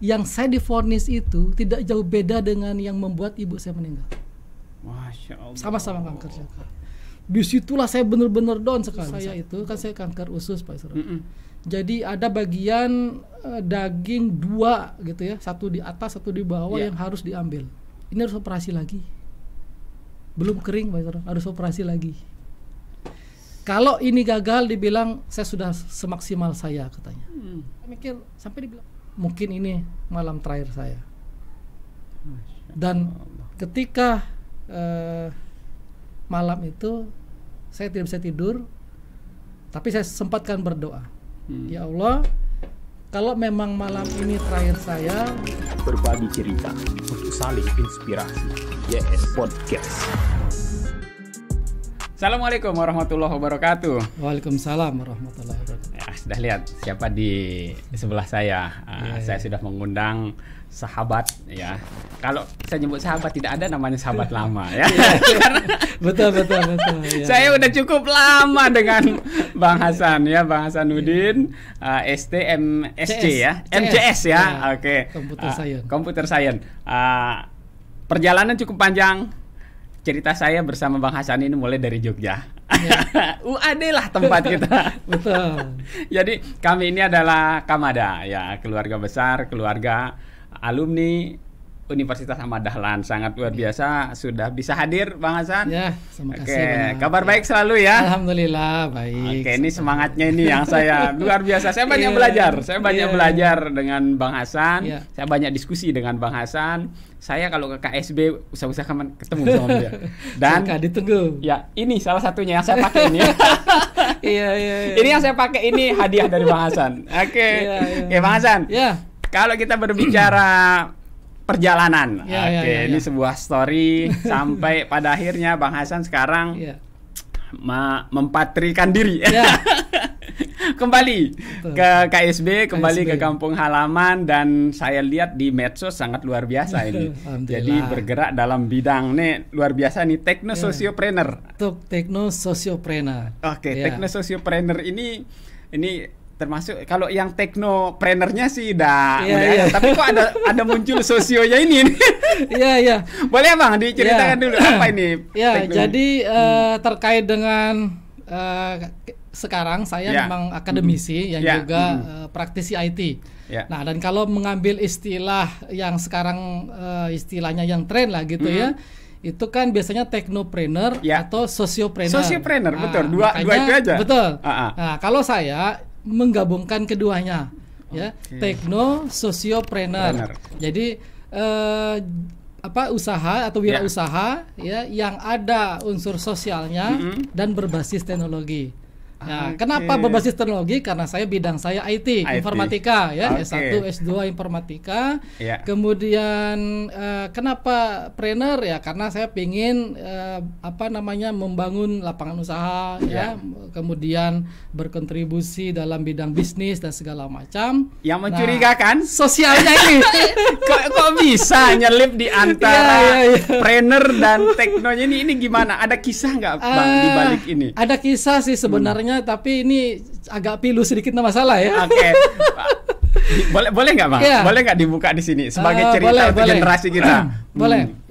yang saya difonis itu tidak jauh beda dengan yang membuat ibu saya meninggal. Masya Allah. Sama-sama kanker Di Disitulah saya benar-benar down sekali. Saya itu kan saya kanker usus Pak Isra. Mm -mm. Jadi ada bagian uh, daging dua gitu ya, satu di atas, satu di bawah yeah. yang harus diambil. Ini harus operasi lagi. Belum kering Pak Isra, harus operasi lagi. Kalau ini gagal dibilang saya sudah semaksimal saya katanya. Mm. Saya mikir sampai dibilang mungkin ini malam terakhir saya dan ketika uh, malam itu saya tidak bisa tidur tapi saya sempatkan berdoa hmm. ya Allah kalau memang malam ini terakhir saya berbagi cerita untuk saling inspirasi Yes Podcast Assalamualaikum warahmatullahi wabarakatuh Waalaikumsalam warahmatullahi wabarakatuh sudah lihat siapa di, sebelah saya. Uh, yeah. Iya, iya. Saya sudah mengundang sahabat ya. Kalau saya nyebut sahabat tidak ada namanya sahabat lama ya. Iya. betul betul betul. Ya. Saya udah cukup lama dengan Bang Hasan ya, Bang Hasanuddin uh, ah, STMSC ya, MCS ya. ya. Oke. Okay. Komputer uh, Science. Komputer Science. Uh, perjalanan cukup panjang. Cerita saya bersama Bang Hasan ini mulai dari Jogja. Ya. UAD lah tempat kita. Betul. Jadi kami ini adalah Kamada ya, keluarga besar, keluarga alumni Universitas Ahmad Dahlan sangat luar iya. biasa sudah bisa hadir Bang Hasan. Ya, terima kasih. Oke, bang. kabar baik selalu ya. Alhamdulillah baik. Oke, ini semangatnya ini yang saya luar biasa. Saya banyak yeah. belajar. Saya banyak yeah. belajar dengan Bang Hasan. Yeah. Saya banyak diskusi dengan Bang Hasan. Saya kalau ke KSB usah-usaha kan usah ketemu sama dia. Dan Suka ditunggu. Ya, ini salah satunya yang saya pakai ini. Iya, iya, iya. Ini yang saya pakai ini hadiah dari Bang Hasan. Oke. Okay. Yeah, yeah. Oke, Bang Hasan. Iya. Yeah. Kalau kita berbicara perjalanan. Ya, Oke, okay, ya, ya. ini ya. sebuah story sampai pada akhirnya Bang Hasan sekarang ya. mempatrikan diri. Ya. kembali ke KSB, kembali KSB. ke kampung halaman dan saya lihat di medsos sangat luar biasa ini. Jadi bergerak dalam bidang nih luar biasa nih tekno sosiopreneur. Tuk techno sociopreneur. Oke, okay, techno sociopreneur ini ini termasuk kalau yang teknoprenernya sih dah yeah, udah yeah. Iya, iya. tapi kok ada ada muncul sosionya ini nih. Iya iya. Boleh ya, Bang diceritakan yeah. dulu apa ini? Ya yeah, jadi uh, terkait dengan uh, sekarang saya yeah. memang akademisi mm. yang yeah. juga mm. uh, praktisi IT. Yeah. Nah, dan kalau mengambil istilah yang sekarang uh, istilahnya yang tren lah gitu mm. ya hmm. itu kan biasanya teknoprener yeah. atau sosiopreneur. Sosiopreneur, nah, betul. Dua makanya, dua itu aja. Betul. Uh -uh. Nah, kalau saya menggabungkan keduanya ya okay. tekno sosiopreneur. Jadi eh, apa usaha atau ya. wirausaha yeah. ya yang ada unsur sosialnya mm -hmm. dan berbasis teknologi. Ya, nah, okay. kenapa berbasis teknologi? Karena saya bidang saya IT, IT. informatika ya, okay. S1, S2 informatika. Yeah. Kemudian uh, kenapa trainer ya? Karena saya pingin uh, apa namanya membangun lapangan usaha yeah. ya, kemudian berkontribusi dalam bidang bisnis dan segala macam. Yang nah, mencurigakan nah, sosialnya ini. kok, kok bisa nyelip di antara yeah, yeah, yeah. trainer dan teknologi ini ini gimana? Ada kisah nggak Bang uh, di balik ini? Ada kisah sih sebenarnya tapi ini agak pilu sedikit nama masalah ya. Oke. Okay. boleh boleh nggak, Bang? Yeah. Boleh nggak dibuka di sini sebagai eh, cerita boleh, untuk boleh. generasi kita? boleh. Hmm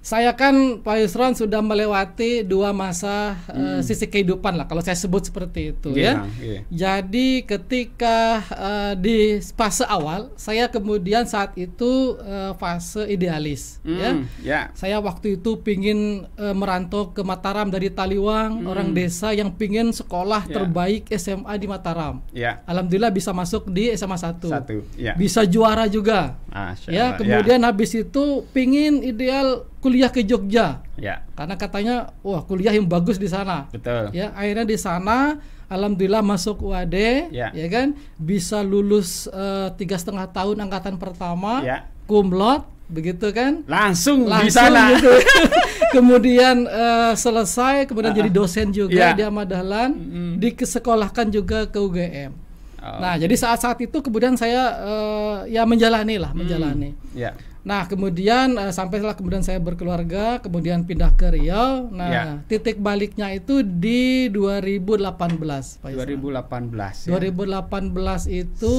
saya kan Pak Yusron sudah melewati dua masa eh, hmm. uh, sisi kehidupan lah kalau saya sebut seperti itu yeah, ya. Yeah. Jadi ketika uh, di fase awal saya kemudian saat itu uh, fase idealis mm, ya. Yeah. Saya waktu itu pingin uh, merantau ke Mataram dari Taliwang, mm. orang desa yang pingin sekolah yeah. terbaik SMA di Mataram. Yeah. Alhamdulillah bisa masuk di SMA 1. Satu, yeah. Bisa juara juga. Ah, Ya, kemudian yeah. habis itu pingin ideal kuliah ke Jogja. Ya. Karena katanya wah kuliah yang bagus di sana. Betul. Ya, akhirnya di sana alhamdulillah masuk UAD ya, ya kan bisa lulus eh, tiga setengah tahun angkatan pertama ya. kumlot begitu kan langsung, langsung di sana gitu. kemudian uh, selesai kemudian uh -huh. jadi ah, ah. dosen juga ya. di Amadalan mm. dikesekolahkan juga ke UGM Oh. Nah, jadi saat-saat itu kemudian saya uh, ya hmm. menjalani lah, ya. menjalani. Hmm. Yeah. Nah, kemudian uh, eh, setelah kemudian saya berkeluarga, kemudian pindah ke Riau. Nah, ya. titik baliknya itu di 2018, Pak 2018. Ya. 2018 itu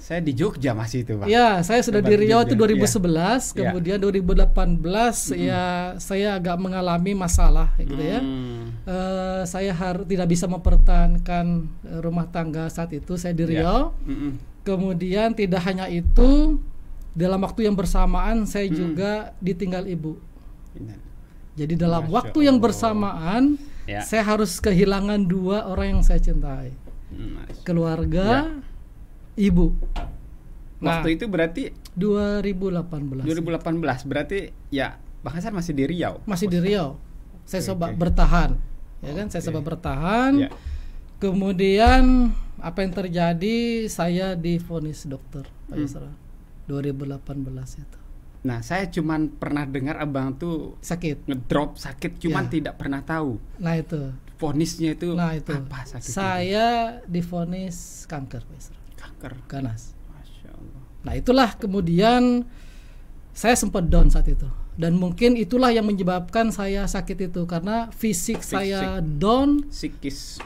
saya di Jogja masih itu, Pak. Ya, saya sudah Tempat di Riau itu 2011, ya. ya. kemudian 2018 2018 hmm. ya saya agak mengalami masalah gitu hmm. ya. Uh, saya harus tidak bisa mempertahankan rumah tangga saat itu saya di ya. Riau. Ya. Hmm. Kemudian tidak hanya itu, dalam waktu yang bersamaan saya hmm. juga ditinggal ibu. Jadi dalam Masya waktu Allah. yang bersamaan ya. saya harus kehilangan dua orang yang saya cintai. Hmm, masya. Keluarga, ya. ibu. Nah, waktu itu berarti 2018. 2018 berarti ya Bang Hasan masih di Riau. Masih di Riau. Saya okay, coba okay. bertahan. Ya kan? Okay. Saya coba bertahan. Ya. Kemudian apa yang terjadi? Saya divonis dokter. Hmm. 2018 itu. Nah, saya cuman pernah dengar abang tuh sakit, ngedrop sakit, cuman ya. tidak pernah tahu. Nah itu. Fonisnya itu. Nah itu. Apa sakit? Saya itu? difonis kanker, Pak Kanker. Ganas. Masya Allah. Nah itulah kemudian saya sempat down saat itu dan mungkin itulah yang menyebabkan saya sakit itu karena fisik, fisik. saya down, psikis,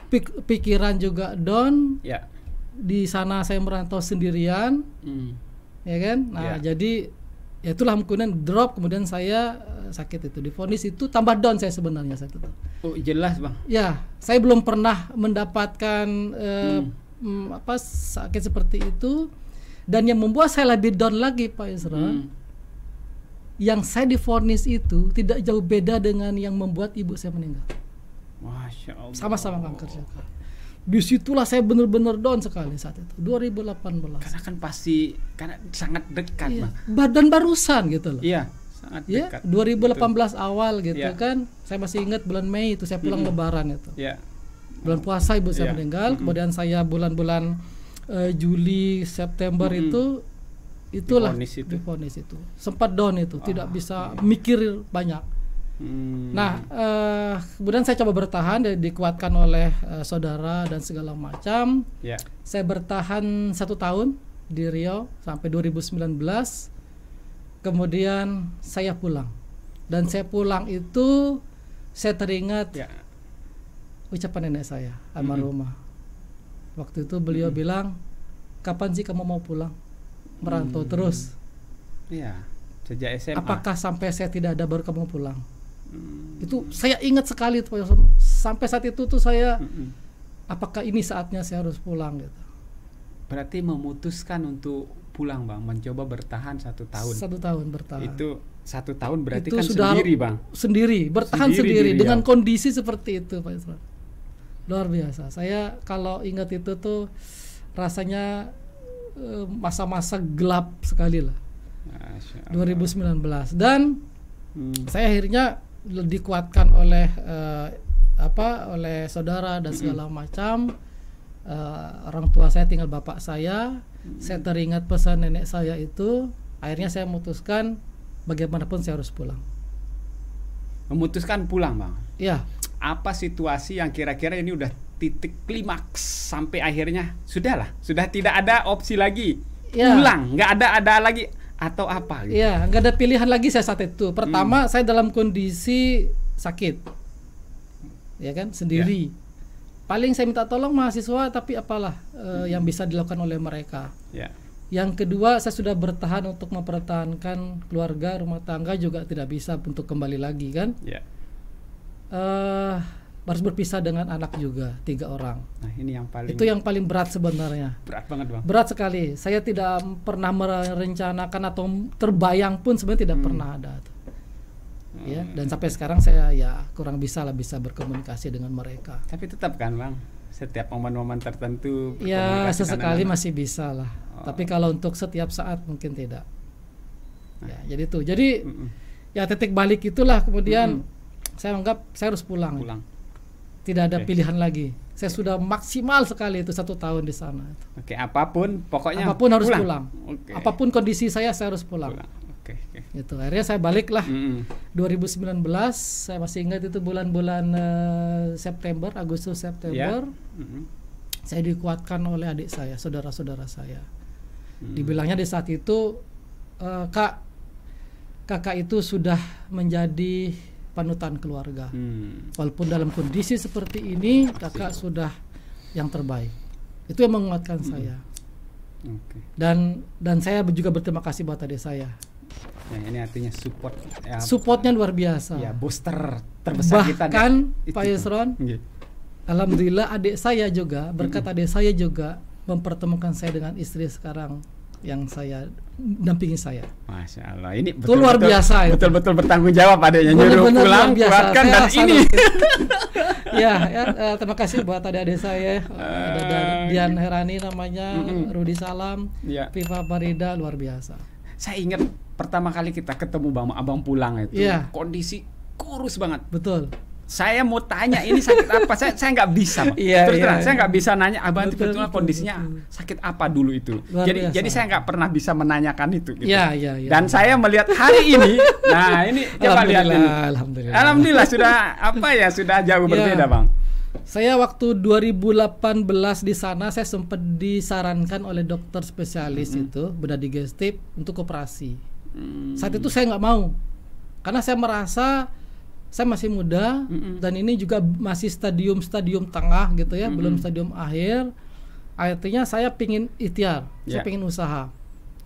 pikiran juga down. Ya. Di sana saya merantau sendirian. Hmm ya kan nah yeah. jadi ya itulah kemudian drop kemudian saya eh, sakit itu difonis itu tambah down saya sebenarnya saat itu oh jelas bang ya saya belum pernah mendapatkan eh, hmm. Mm, apa sakit seperti itu dan yang membuat saya lebih down lagi pak Isra hmm. yang saya difonis itu tidak jauh beda dengan yang membuat ibu saya meninggal masya allah sama-sama kanker -sama disitulah saya benar-benar down sekali saat itu 2018 karena kan pasti karena sangat dekat iya. badan barusan gitu loh iya sangat ya, dekat 2018 gitu. awal gitu iya. kan saya masih ingat bulan Mei itu saya pulang mm -hmm. lebaran itu iya. bulan puasa ibu saya iya. meninggal mm -hmm. kemudian saya bulan-bulan uh, Juli September mm -hmm. itu itulah di itu. itu sempat down itu oh, tidak ah, bisa iya. mikir banyak Hmm. Nah, uh, kemudian saya coba bertahan di, dikuatkan oleh uh, saudara dan segala macam. Yeah. Saya bertahan satu tahun di Rio sampai 2019. Kemudian saya pulang. Dan saya pulang itu saya teringat yeah. ucapan nenek saya, almarhumah. Mm -hmm. Waktu itu beliau -hmm. bilang, "Kapan sih kamu mau pulang? Merantau -hmm. terus." Iya. Sejak SMA. Apakah sampai saya tidak ada baru kamu pulang? Hmm. Itu saya ingat sekali tuh sampai saat itu tuh saya hmm. apakah ini saatnya saya harus pulang gitu. Berarti memutuskan untuk pulang bang, mencoba bertahan satu tahun. Satu tahun bertahan. Itu satu tahun berarti itu kan sudah sendiri bang. Sendiri, bertahan sendiri, sendiri dengan ya. kondisi seperti itu Pak Isra. Luar biasa. Saya kalau ingat itu tuh rasanya eh, masa-masa gelap sekali lah. 2019 dan hmm. saya akhirnya dikuatkan oleh uh, apa oleh saudara dan segala macam uh, orang tua saya tinggal bapak saya saya teringat pesan nenek saya itu akhirnya saya memutuskan bagaimanapun saya harus pulang memutuskan pulang bang ya apa situasi yang kira-kira ini udah titik klimaks sampai akhirnya sudahlah sudah tidak ada opsi lagi ya. pulang nggak ada ada lagi atau apa gitu. Ya, nggak ada pilihan lagi saya saat itu. Pertama, hmm. saya dalam kondisi sakit. Ya kan, sendiri. Ya. Paling saya minta tolong mahasiswa tapi apalah uh, hmm. yang bisa dilakukan oleh mereka. Ya. Yang kedua, saya sudah bertahan untuk mempertahankan keluarga, rumah tangga juga tidak bisa untuk kembali lagi kan. Ya. Uh, harus berpisah dengan anak juga tiga orang. Nah ini yang paling itu yang paling berat sebenarnya. Berat banget bang. Berat sekali. Saya tidak pernah merencanakan atau terbayang pun sebenarnya tidak hmm. pernah ada. Ya, hmm. Ya dan sampai sekarang saya ya kurang bisa lah bisa berkomunikasi dengan mereka. Tapi tetap kan bang, setiap momen-momen tertentu. Ya sesekali anak -anak. masih bisa lah. Oh. Tapi kalau untuk setiap saat mungkin tidak. Nah. Ya jadi tuh jadi mm -mm. ya titik balik itulah kemudian mm -mm. saya anggap saya harus pulang. Pulang tidak ada okay. pilihan lagi. Saya sudah maksimal sekali itu satu tahun di sana. Oke, okay, apapun pokoknya apapun harus pulang. Okay. Apapun kondisi saya saya harus pulang. pulang. Oke. Okay, okay. Itu akhirnya saya baliklah. Mm 2019 saya masih ingat itu bulan-bulan uh, September, Agustus September. Yeah. Mm -hmm. Saya dikuatkan oleh adik saya, saudara-saudara saya. Mm. Dibilangnya di saat itu uh, Kak kakak itu sudah menjadi panutan keluarga. Hmm. Walaupun dalam kondisi seperti ini kakak Siap. sudah yang terbaik. Itu yang menguatkan hmm. saya. Okay. Dan dan saya juga berterima kasih buat adik saya. Nah, ini artinya support. Ya, Supportnya luar biasa. Ya, booster terbesar Bahkan, kita. Bahkan Pak Yusron, yeah. alhamdulillah adik saya juga, berkat hmm. adik saya juga mempertemukan saya dengan istri sekarang yang saya dampingi saya. Masya Allah, ini betul, luar biasa. Betul-betul bertanggung jawab adanya nyuruh pulang, keluarkan dan ini. ya, ya eh, terima kasih buat adik-adik saya, uh, ada eh, Dian Herani namanya, uh-uh. Rudi Salam, ya. Viva Parida luar biasa. Saya ingat pertama kali kita ketemu bang abang pulang itu, ya. kondisi kurus banget. Betul saya mau tanya ini sakit apa saya saya nggak bisa Iya, terus iya, terang iya. saya nggak bisa nanya abang betul, itu betul, kondisinya betul. sakit apa dulu itu Luar jadi biasa. jadi saya nggak pernah bisa menanyakan itu gitu. iya. iya, iya. dan saya melihat hari ini nah ini coba lihat ini alhamdulillah alhamdulillah sudah apa ya sudah jauh yeah. berbeda bang saya waktu 2018 di sana saya sempat disarankan oleh dokter spesialis mm -hmm. itu bedah digestif untuk operasi -hmm. saat itu saya nggak mau karena saya merasa saya masih muda mm dan ini juga masih stadium-stadium tengah gitu ya, mm belum stadium akhir. Artinya saya pingin ikhtiar, yeah. saya ya. pingin usaha.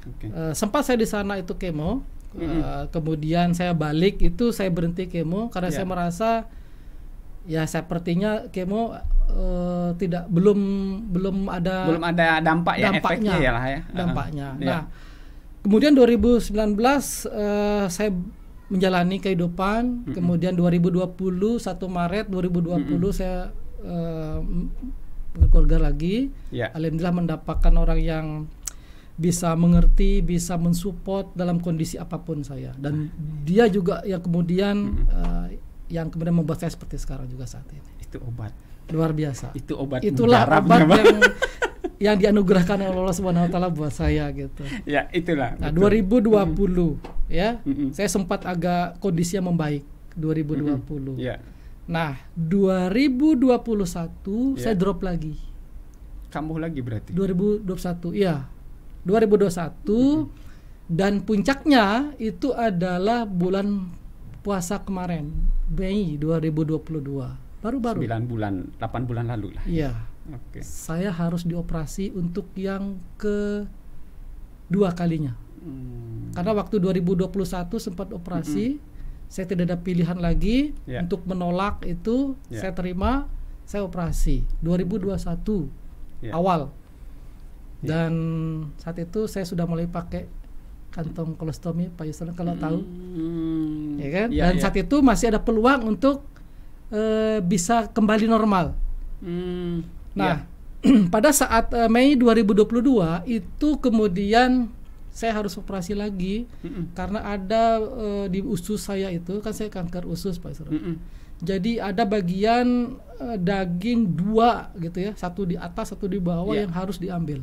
Okay. Uh, eh, sempat saya di sana itu kemo, mm uh, kemudian saya balik itu saya berhenti kemo karena yeah. saya merasa ya sepertinya kemo uh, tidak belum belum ada belum ada dampak ya dampaknya, efeknya ya lah ya. Dampaknya. Uh, nah, yeah. kemudian 2019 uh, saya menjalani kehidupan. Mm -hmm. Kemudian 2020 1 Maret 2020 mm -hmm. saya uh, berkeluarga lagi. Yeah. Alhamdulillah mendapatkan orang yang bisa mengerti, bisa mensupport dalam kondisi apapun saya. Dan dia juga yang kemudian mm -hmm. uh, yang kemudian membuat saya seperti sekarang juga saat ini. Itu obat. Luar biasa. Itu obat. Itulah obat yang yang dianugerahkan oleh Allah Subhanahu wa taala buat saya gitu. Ya, itulah. Nah, betul. 2020 mm -hmm. ya. Mm -hmm. Saya sempat agak kondisinya membaik 2020. Mm -hmm. yeah. Nah, 2021 yeah. saya drop lagi. Kambuh lagi berarti. 2021, iya. 2021 mm -hmm. dan puncaknya itu adalah bulan puasa kemarin, Mei 2022. Baru-baru. 9 bulan, 8 bulan lalu lah. Iya. Yeah okay. saya harus dioperasi untuk yang kedua kalinya hmm. karena waktu 2021 sempat operasi hmm. saya tidak ada pilihan lagi yeah. untuk menolak itu yeah. saya terima saya operasi 2021 yeah. awal ya. dan yeah. saat itu saya sudah mulai pakai kantong kolostomi Pak Yusuf kalau hmm. tahu ya kan yeah, dan yeah. saat itu masih ada peluang untuk uh, bisa kembali normal Hmm. Nah, yeah. Iya. pada saat uh, Mei 2022 itu kemudian saya harus operasi lagi mm -mm. karena ada uh, di usus saya itu kan saya kanker usus Pak Isra. Mm -mm. Jadi ada bagian uh, daging dua gitu ya, satu di atas, satu di bawah yeah. yang harus diambil.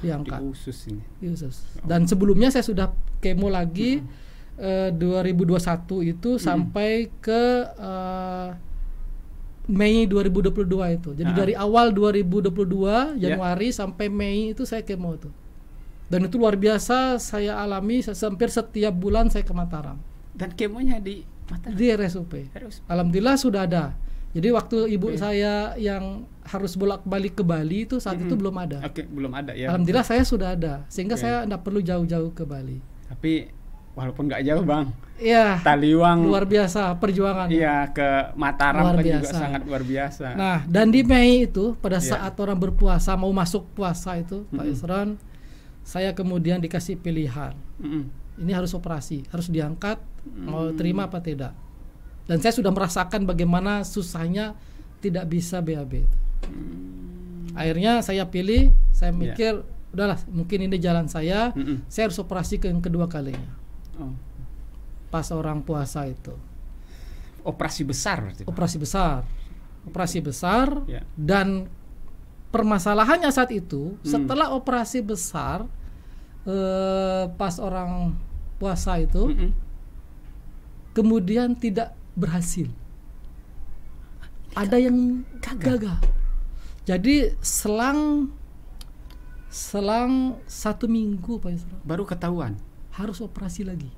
Diangkat. Di usus ini. Di usus. Oh. Dan sebelumnya saya sudah kemo lagi mm -hmm. uh, 2021 itu mm -hmm. sampai ke uh, Mei 2022 itu. Jadi uh dari awal 2022 ya. Januari yeah. sampai Mei itu saya kemo itu. Dan itu luar biasa saya alami hampir setiap bulan saya ke Mataram. Dan kemonya di Mataram. Di RSUP. RSUP. Alhamdulillah sudah ada. Jadi waktu ibu okay. saya yang harus bolak-balik ke Bali itu saat mm -hmm. itu belum ada. Oke, okay, belum ada ya. Alhamdulillah saya sudah ada sehingga okay. saya tidak perlu jauh-jauh ke Bali. Tapi walaupun nggak jauh bang. Iya. Taliwang. Luar biasa perjuangan. Iya ke Mataram luar biasa. juga sangat luar biasa. Nah dan di Mei itu pada ya. saat orang berpuasa mau masuk puasa itu mm-hmm. Pak Isran, saya kemudian dikasih pilihan. Mm-hmm. Ini harus operasi, harus diangkat, mau terima apa tidak. Dan saya sudah merasakan bagaimana susahnya tidak bisa BAB. Mm. Akhirnya saya pilih, saya iya. mikir. Yeah udahlah mungkin ini jalan saya mm -mm. saya harus operasi ke yang kedua kalinya Hmm. Pas orang puasa itu. Operasi besar. Berarti, operasi besar, operasi besar yeah. dan permasalahannya saat itu hmm. setelah operasi besar eh, pas orang puasa itu mm -mm. kemudian tidak berhasil. Ada yang gagal. gagal. Jadi selang selang satu minggu pak Yusra. Baru ketahuan harus operasi lagi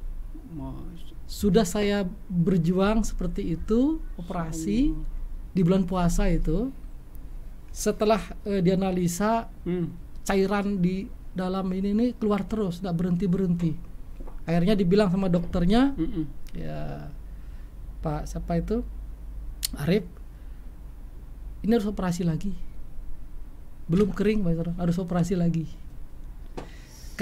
sudah saya berjuang seperti itu operasi di bulan puasa itu setelah eh, dianalisa hmm. cairan di dalam ini ini keluar terus nggak berhenti berhenti akhirnya dibilang sama dokternya mm -mm. ya pak siapa itu Arif ini harus operasi lagi belum kering pak harus operasi lagi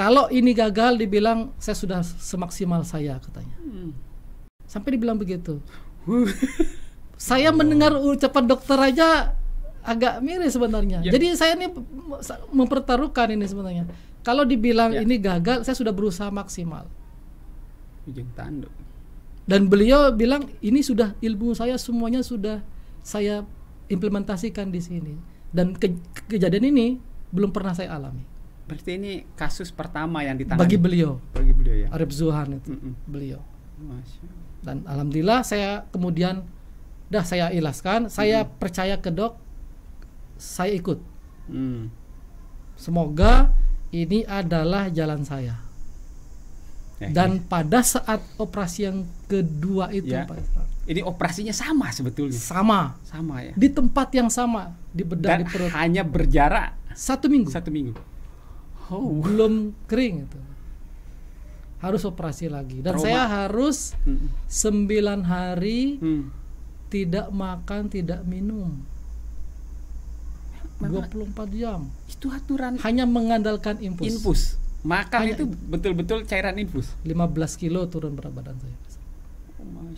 kalau ini gagal dibilang saya sudah semaksimal saya katanya. Hmm. Sampai dibilang begitu. saya oh. mendengar ucapan dokter aja agak miris sebenarnya. Yeah. Jadi saya ini mempertaruhkan ini sebenarnya. Kalau dibilang yeah. ini gagal, saya sudah berusaha maksimal. Ujung tanduk. Dan beliau bilang ini sudah ilmu saya semuanya sudah saya implementasikan di sini. Dan ke kejadian ini belum pernah saya alami berarti ini kasus pertama yang ditangani bagi beliau bagi beliau ya Arif Zuhan itu mm -mm. beliau dan alhamdulillah saya kemudian dah saya ilaskan saya percaya ke dok saya ikut mm. semoga ini adalah jalan saya ya, ya. dan pada saat operasi yang kedua itu ya. Pak Ustaz, ini operasinya sama sebetulnya sama sama ya di tempat yang sama di bedah dan di perut hanya berjarak satu minggu satu minggu oh. belum kering itu harus operasi lagi dan Trauma. saya harus hmm. sembilan hari hmm. tidak makan tidak minum Memang 24 jam itu aturan hanya mengandalkan infus infus makan hanya itu betul-betul cairan infus 15 kilo turun berat badan saya oh,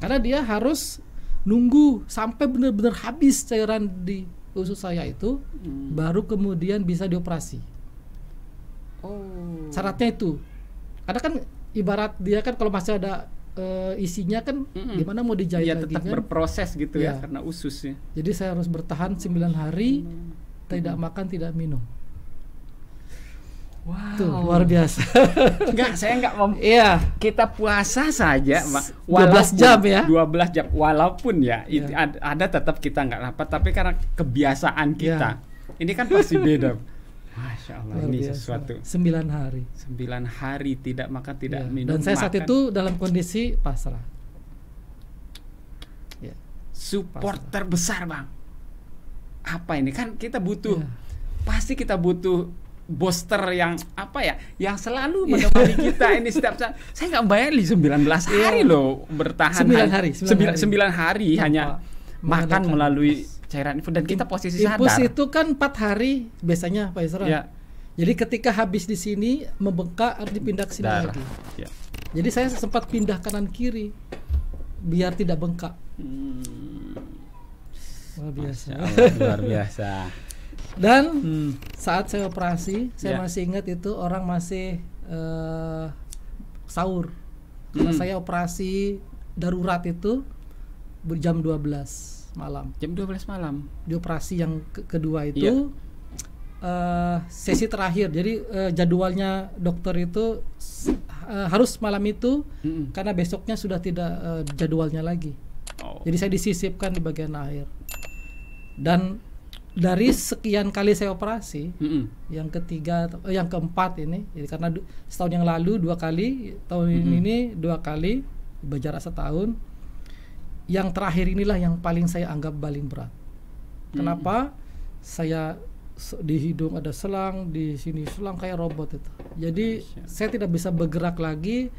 karena dia harus nunggu sampai benar-benar habis cairan di usus saya itu hmm. baru kemudian bisa dioperasi Oh. Syaratnya itu. Karena kan ibarat dia kan kalau masih ada uh, isinya kan mm -mm. gimana mau dijahit ya, lagi tetap kan? berproses gitu ya. Iya. ya karena ususnya. Jadi saya harus bertahan 9 hari hmm. tidak makan, tidak minum. Wow. Tuh, luar biasa. Enggak, saya enggak mau. Iya. Kita puasa saja, Pak. 12 jam ya. 12 jam walaupun ya, ya. ada, tetap kita enggak lapar, tapi karena kebiasaan iya. kita. Ya. Ini kan pasti beda. Masya Allah Luar ini biasa. sesuatu. Sembilan hari. Sembilan hari tidak makan tidak ya. minum. Dan saya makan. saat itu dalam kondisi pasrah. Ya. Support pasrah. terbesar bang. Apa ini kan kita butuh ya. pasti kita butuh booster yang apa ya yang selalu iya. menemani kita ini setiap saat saya nggak bayangin 19 iya. hari loh bertahan 9 hari 9, 9 hari, 9 hari Sampai. hanya makan melalui cairan infus dan kita posisi infus sadar. Infus itu kan empat hari biasanya Pak Isra. Ya. Jadi ketika habis di sini membengkak harus dipindah ke sini Darah. lagi. Ya. Jadi saya sempat pindah kanan kiri biar tidak bengkak. Hmm. Luar biasa. luar biasa. dan hmm. saat saya operasi, saya ya. masih ingat itu orang masih uh, sahur. Karena hmm. saya operasi darurat itu jam 12 malam. Jam 12 malam. Di operasi yang ke kedua itu yeah. Iya. uh, sesi terakhir. Jadi uh, jadwalnya dokter itu uh, harus malam itu mm -mm. karena besoknya sudah tidak uh, jadwalnya lagi. Oh. Jadi saya disisipkan di bagian akhir. Dan dari sekian kali saya operasi, mm -mm. yang ketiga, uh, yang keempat ini, jadi karena setahun yang lalu dua kali, tahun mm -mm. ini dua kali, berjarak setahun yang terakhir inilah yang paling saya anggap paling berat. Hmm. Kenapa? Hmm. Saya di hidung ada selang, di sini selang kayak robot itu. Jadi Asya. saya tidak bisa bergerak lagi.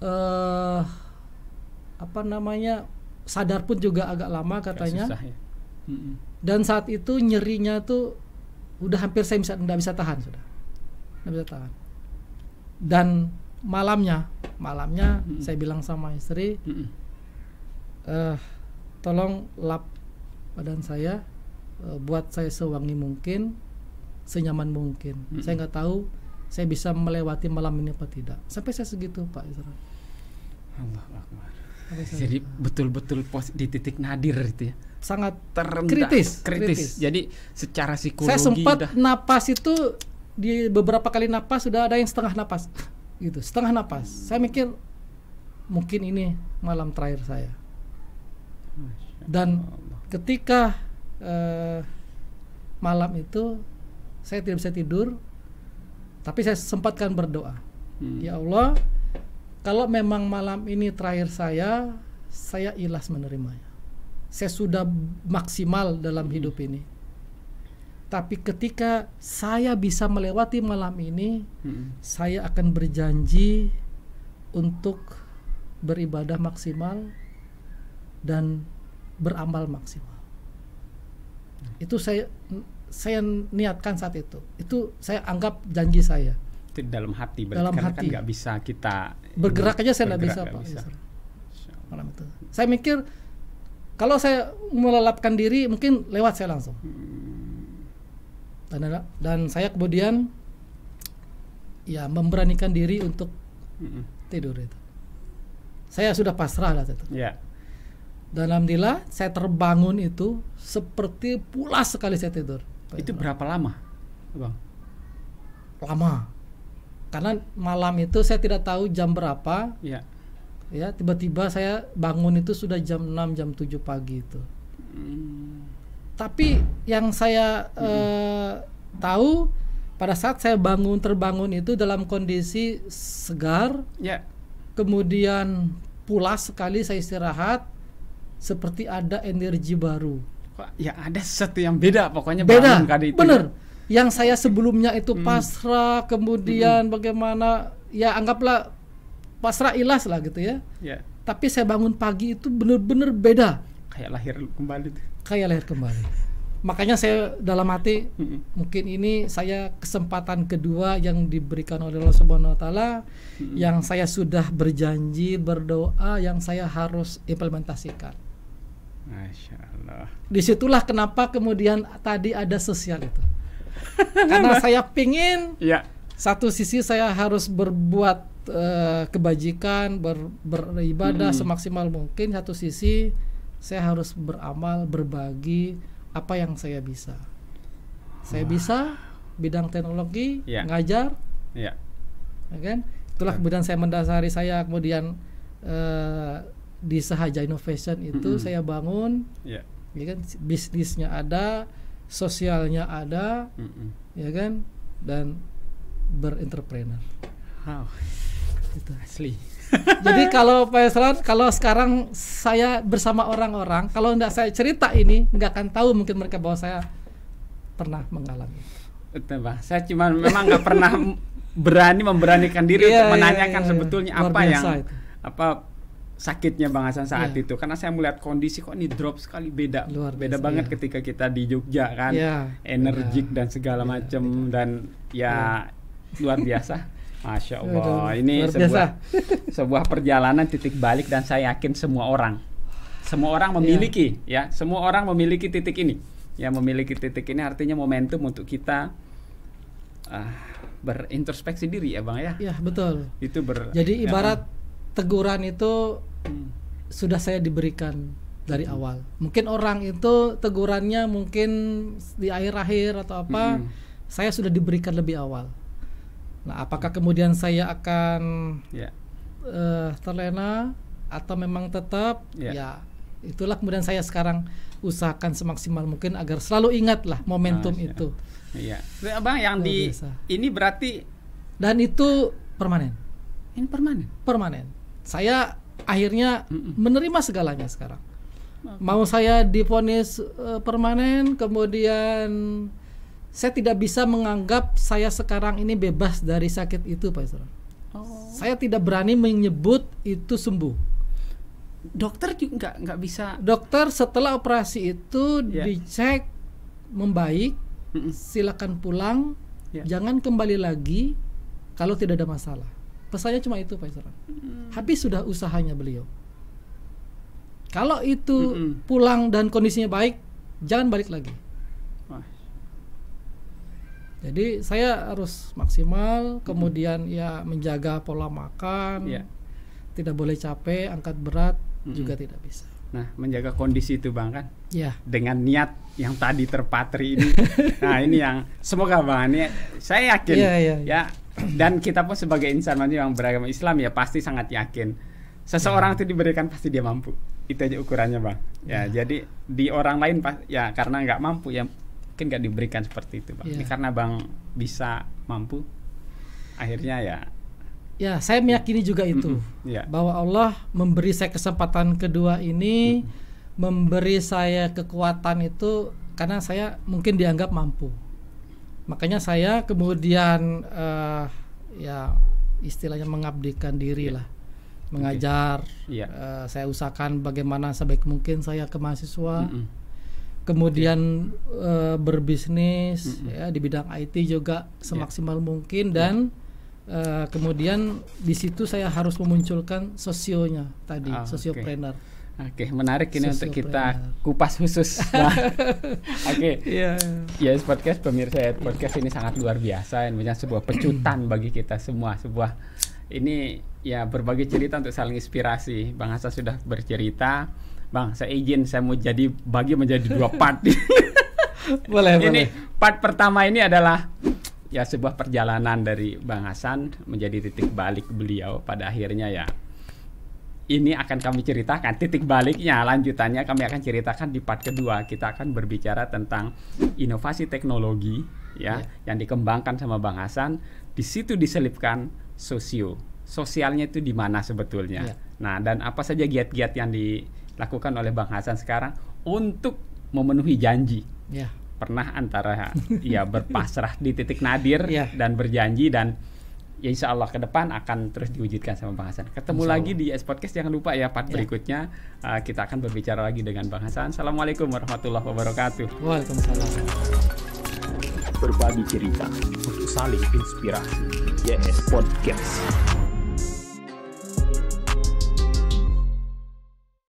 Uh, apa namanya sadar pun juga agak lama katanya. Susah, ya? hmm. Dan saat itu nyerinya tuh udah hampir saya tidak bisa tahan sudah, tidak bisa tahan. Dan malamnya, malamnya hmm. saya bilang sama istri. Hmm uh, tolong lap badan saya uh, buat saya sewangi mungkin senyaman mungkin mm -hmm. saya nggak tahu saya bisa melewati malam ini apa tidak sampai saya segitu pak Israel jadi betul-betul pos di titik nadir itu ya sangat terendah kritis, kritis. kritis. jadi secara psikologi saya sempat udah... napas itu di beberapa kali napas sudah ada yang setengah napas gitu setengah napas saya mikir mungkin ini malam terakhir saya dan ketika uh, malam itu saya tidak bisa tidur, tapi saya sempatkan berdoa. Hmm. Ya Allah, kalau memang malam ini terakhir saya, saya ikhlas menerimanya. Saya sudah maksimal dalam hmm. hidup ini. Tapi ketika saya bisa melewati malam ini, hmm. saya akan berjanji untuk beribadah maksimal dan beramal maksimal. Hmm. Itu saya saya niatkan saat itu. Itu saya anggap janji saya. Itu dalam hati berarti dalam kan hati. kan nggak bisa kita bergerak aja saya nggak bisa, gak Pak. Bisa. Malam itu. Saya mikir kalau saya melelapkan diri mungkin lewat saya langsung. Dan, dan saya kemudian ya memberanikan diri untuk mm tidur itu. Saya sudah pasrah lah itu. Yeah. Dan alhamdulillah saya terbangun itu seperti pulas sekali saya tidur. Itu berapa lama, bang? Lama, karena malam itu saya tidak tahu jam berapa. Ya. Ya tiba-tiba saya bangun itu sudah jam 6 jam 7 pagi itu. Hmm. Tapi yang saya hmm. eh, tahu pada saat saya bangun terbangun itu dalam kondisi segar. Ya. Kemudian pulas sekali saya istirahat seperti ada energi baru. Ya ada sesuatu yang beda pokoknya beda. Kali itu. Ya. Bener. Yang saya sebelumnya itu hmm. pasrah, kemudian hmm. bagaimana ya anggaplah pasrah ilas lah gitu ya. Yeah. Tapi saya bangun pagi itu bener-bener beda. Kayak lahir kembali. Kayak lahir kembali. Makanya saya dalam hati hmm mungkin ini saya kesempatan kedua yang diberikan oleh Allah Subhanahu wa taala hmm. yang saya sudah berjanji berdoa yang saya harus implementasikan. Masya Disitulah kenapa kemudian tadi ada sosial itu. Karena saya pingin ya. satu sisi saya harus berbuat uh, kebajikan, ber, beribadah hmm. semaksimal mungkin. Satu sisi saya harus beramal, berbagi apa yang saya bisa. Saya Wah. bisa bidang teknologi, ya. ngajar, ya. ya kan? Itulah ya. kemudian saya mendasari saya kemudian eh, di Sahaja Innovation itu mm -hmm. saya bangun, yeah. ya kan bisnisnya ada, sosialnya ada, mm -hmm. ya kan dan berentrepreneur. Wow, itu asli. Jadi kalau Pak Yusran, kalau sekarang saya bersama orang-orang, kalau tidak saya cerita ini nggak akan tahu mungkin mereka bahwa saya pernah mengalami. Betul, Pak. Saya cuma memang nggak pernah berani memberanikan diri yeah, untuk iya, menanyakan yeah, yeah. sebetulnya apa yang itu. apa sakitnya Bang Hasan saat yeah. itu karena saya melihat kondisi kok ini drop sekali beda Luar beda banget yeah. ketika kita di Jogja kan yeah. energik yeah. dan segala yeah. macam yeah. dan ya yeah. luar biasa Masya Allah ini luar sebuah sebuah perjalanan titik balik dan saya yakin semua orang semua orang iya. memiliki yeah. ya semua orang memiliki titik ini ya memiliki titik ini artinya momentum untuk kita uh, berintrospeksi diri ya Bang ya Iya betul itu ber jadi ya, ibarat teguran itu hmm. sudah saya diberikan dari hmm. awal. Mungkin orang itu tegurannya mungkin di akhir-akhir atau apa, hmm. saya sudah diberikan lebih awal. Nah, apakah kemudian saya akan yeah. Ya. uh, terlena atau memang tetap yeah. ya itulah kemudian saya sekarang usahakan semaksimal mungkin agar selalu ingatlah momentum oh, itu. Iya. Yeah. Abang yang di biasa. ini berarti dan itu permanen. Ini permanen. Permanen saya akhirnya menerima segalanya sekarang. Mau saya difonis uh, eh, permanen, kemudian saya tidak bisa menganggap saya sekarang ini bebas dari sakit itu, Pak Isra. Oh. Saya tidak berani menyebut itu sembuh. Dokter juga nggak nggak bisa. Dokter setelah operasi itu yeah. dicek membaik, silakan pulang, yeah. jangan kembali lagi kalau tidak ada masalah. Pesannya cuma itu Pak Isra. Habis sudah usahanya beliau. Kalau itu pulang dan kondisinya baik, jangan balik lagi. Jadi saya harus maksimal, kemudian ya menjaga pola makan, yeah. tidak boleh capek, angkat berat hmm. juga tidak bisa. Nah, menjaga kondisi itu Bang kan? Iya. Dengan niat yang tadi terpatri ini. nah, ini yang semoga Bang ini saya yakin iya, iya, iya. ya, ya, ya. ya dan kita pun sebagai insan manusia yang beragama Islam ya pasti sangat yakin seseorang ya. itu diberikan pasti dia mampu itu aja ukurannya bang ya, ya. jadi di orang lain pas ya karena nggak mampu ya mungkin nggak diberikan seperti itu bang ya. ini karena bang bisa mampu akhirnya ya ya saya meyakini juga itu mm -mm, yeah. bahwa Allah memberi saya kesempatan kedua ini mm -mm. memberi saya kekuatan itu karena saya mungkin dianggap mampu makanya saya kemudian uh, ya istilahnya mengabdikan diri yeah. lah iya. mengajar okay. Iya. yeah. uh, saya usahakan bagaimana sebaik mungkin saya ke mahasiswa mm -mm. kemudian yeah. Iya. uh, berbisnis mm -mm. ya di bidang IT juga semaksimal yeah. mungkin dan yeah. uh, kemudian di situ saya harus memunculkan sosionya tadi ah, sosiopreneur okay Oke, menarik ini Susu untuk kita benar. kupas khusus. Nah, Oke, okay. Iya. yeah. yes podcast pemirsa Yes podcast ini sangat luar biasa, ini sebuah pecutan bagi kita semua, sebuah ini ya berbagi cerita untuk saling inspirasi. Bang Hasan sudah bercerita, Bang saya izin saya mau jadi bagi menjadi dua part. boleh, ini boleh. part pertama ini adalah ya sebuah perjalanan dari Bang Hasan menjadi titik balik beliau pada akhirnya ya ini akan kami ceritakan titik baliknya lanjutannya kami akan ceritakan di part kedua kita akan berbicara tentang inovasi teknologi ya, yeah. yang dikembangkan sama Bang Hasan di situ diselipkan sosio sosialnya itu di mana sebetulnya yeah. nah dan apa saja giat-giat yang dilakukan oleh Bang Hasan sekarang untuk memenuhi janji yeah. pernah antara ya berpasrah di titik nadir yeah. dan berjanji dan ya insya Allah ke depan akan terus diwujudkan sama Bang Hasan. Ketemu lagi di S Podcast jangan lupa ya part ya. berikutnya uh, kita akan berbicara lagi dengan Bang Hasan. Assalamualaikum warahmatullahi wabarakatuh. Waalaikumsalam. Berbagi cerita untuk saling inspirasi. Yes Podcast.